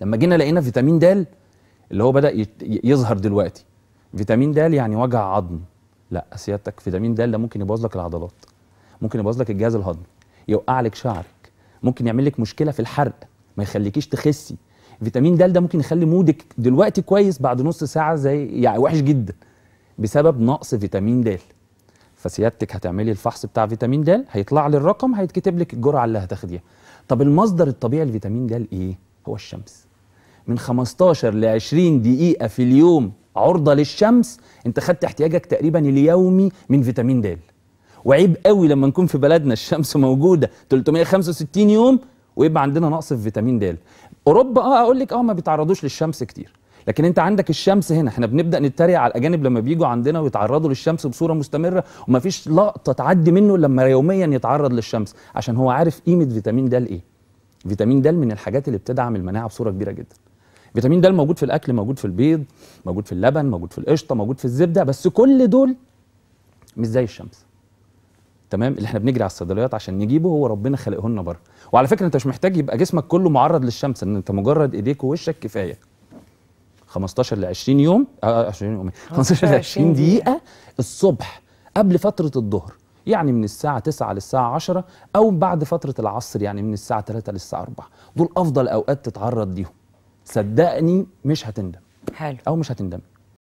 لما جينا لقينا فيتامين د اللي هو بدا يظهر دلوقتي فيتامين د يعني وجع عظم لا سيادتك فيتامين د ده ممكن يبوظ لك العضلات ممكن يبوظ لك الجهاز الهضمي يوقع لك شعرك ممكن يعمل لك مشكله في الحرق ما يخليكيش تخسي فيتامين د ده ممكن يخلي مودك دلوقتي كويس بعد نص ساعه زي يعني وحش جدا بسبب نقص فيتامين د فسيادتك هتعملي الفحص بتاع فيتامين د هيطلع لي الرقم هيتكتب لك الجرعه اللي هتاخديها طب المصدر الطبيعي لفيتامين د ايه هو الشمس من 15 ل 20 دقيقة في اليوم عرضة للشمس انت خدت احتياجك تقريبا اليومي من فيتامين د وعيب قوي لما نكون في بلدنا الشمس موجودة 365 يوم ويبقى عندنا نقص في فيتامين د اوروبا اه اقول لك اه ما بيتعرضوش للشمس كتير لكن انت عندك الشمس هنا احنا بنبدا نتريق على الاجانب لما بيجوا عندنا ويتعرضوا للشمس بصوره مستمره ومفيش لقطه تعدي منه لما يوميا يتعرض للشمس عشان هو عارف قيمه فيتامين د ايه فيتامين د من الحاجات اللي بتدعم المناعه بصوره كبيره جدا فيتامين د موجود في الاكل موجود في البيض موجود في اللبن موجود في القشطه موجود في الزبده بس كل دول مش زي الشمس تمام اللي احنا بنجري على الصيدليات عشان نجيبه هو ربنا خلقه لنا بره وعلى فكره انت مش محتاج يبقى جسمك كله معرض للشمس ان انت مجرد ايديك ووشك كفايه 15 ل 20 يوم اه 20 يوم 15 ل 20 دقيقه الصبح قبل فتره الظهر يعني من الساعة 9 للساعة 10 أو بعد فترة العصر يعني من الساعة 3 للساعة 4 دول أفضل أوقات تتعرض ليهم صدقني مش هتندم حلو أو مش هتندم